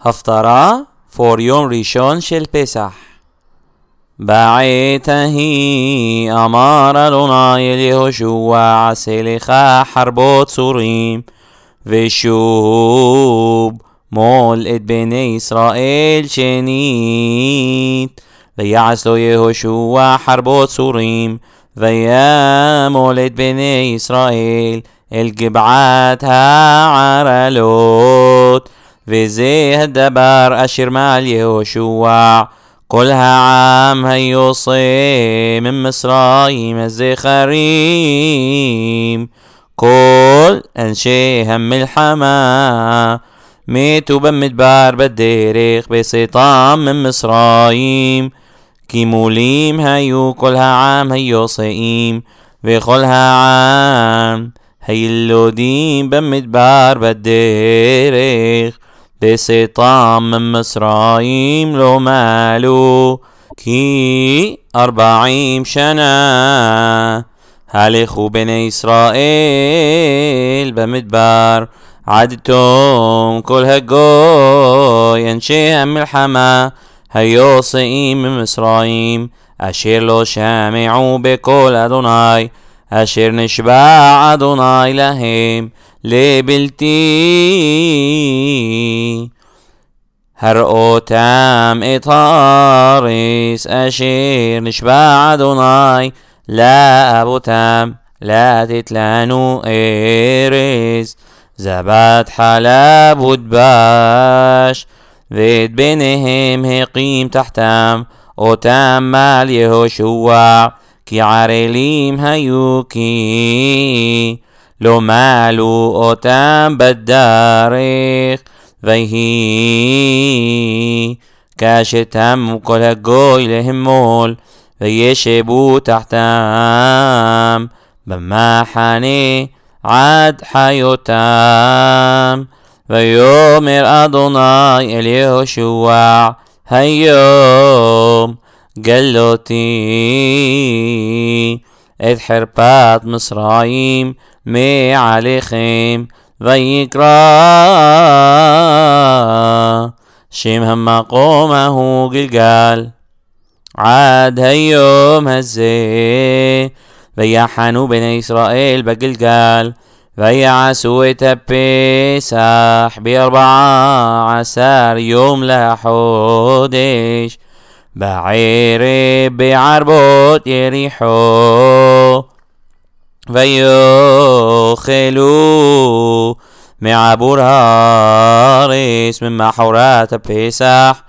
هفترة فور يوم ريشون شل بيسح بعيتهي أمار لناي لهشوع سلخا حربو تصوريم وشوب مول إد بني إسرائيل شنيت ويعز له يهوشوا حربو تصوريم ويا مول إد بني إسرائيل الجبعات عرلو וזה הדבר אשר מעל יהושע. כל העם היוצא ממצרים הזכרים, כל אנשי המלחמה מתו במדבר בדרך בסתם ממצרים, כי מולים היו כל העם היוצאים, וכל העם הילודים במדבר בדרך. بسطام من مصرايم لو مالو كي أربعين شنا هالخو بني إسرائيل بمدبر عدتم كل هجو الحما هيو صئيم من مصرايم أشير لو شامعوا بكل أدوناي أشير نشبع أدوناي لهم لبلتي هر اوتام اطاريس اشير نشبع دوناي لا ابو تام لا تتلانو ايريس زبات حلاب باش ذيت بينهم هقيم تحتام اوتام مال يهوشوا كي عريليم هيوكي لو مالو اوتام بدارخ فهي كاشتم كل جوي لهمول فيشبو تحتام بما حاني عاد حيوتام ويومر أدوناي اليهوشوع هيوم قلوتي اذ حربات مصرايم מעליכם ויקרא שם המקום ההוא גלגל עד היום הזה ויחנו בני ישראל בגלגל ויעשו את הפסח בארבעה עשר יום לחודש בערב בערבות יריחו ויום خلو معبور هاريس من حورات بيساح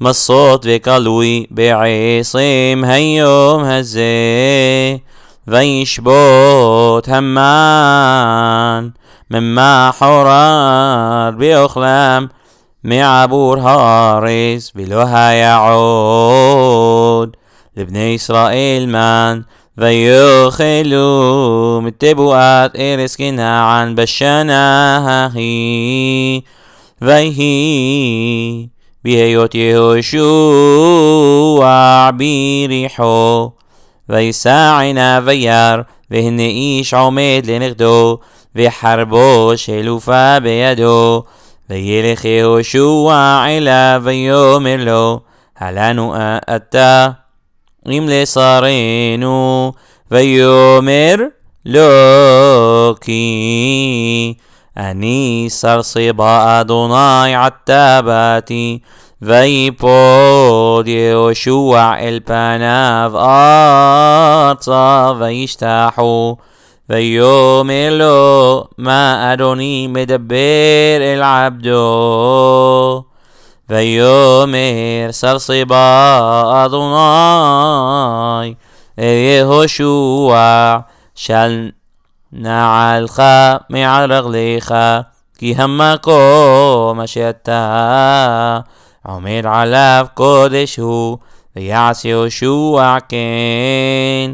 مصوت في قلوي بعصيم هيوم هزي فيشبوت همان مما حرار بأخلام معبور هاريس بلوها يعود لابن إسرائيل مان ויאכלו מתבואת ארץ כנען בשנה ההיא. ויהי בהיות יהושע ביריחו. וישא עיניו וירא, והנה איש עומד לנכדו, וחרבו שלופה בידו. וילך יהושע אליו ויאמר לו, הלנו אתה لي صارينو فيومر لوكي أني صبا أدوناي عتاباتي ويبود يوشوع البناف ارصا فيشتاحو فيوم له ما أدوني مدبر العبدو ذا يوم يرسل أضناي يهوشوع شل نعلخ مع رغليخ כי המקום אשר אתה עומד עליו קודש הוא, ויעש יהושע כן.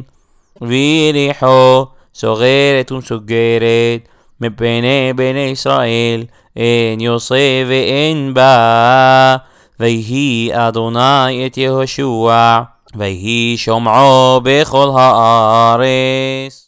ויריחו סוגרת ומסוגרת מפני בני ישראל, אין إن ואין בא. ויהי אדוני את יהושע, ויהי שומעו בכל הארץ.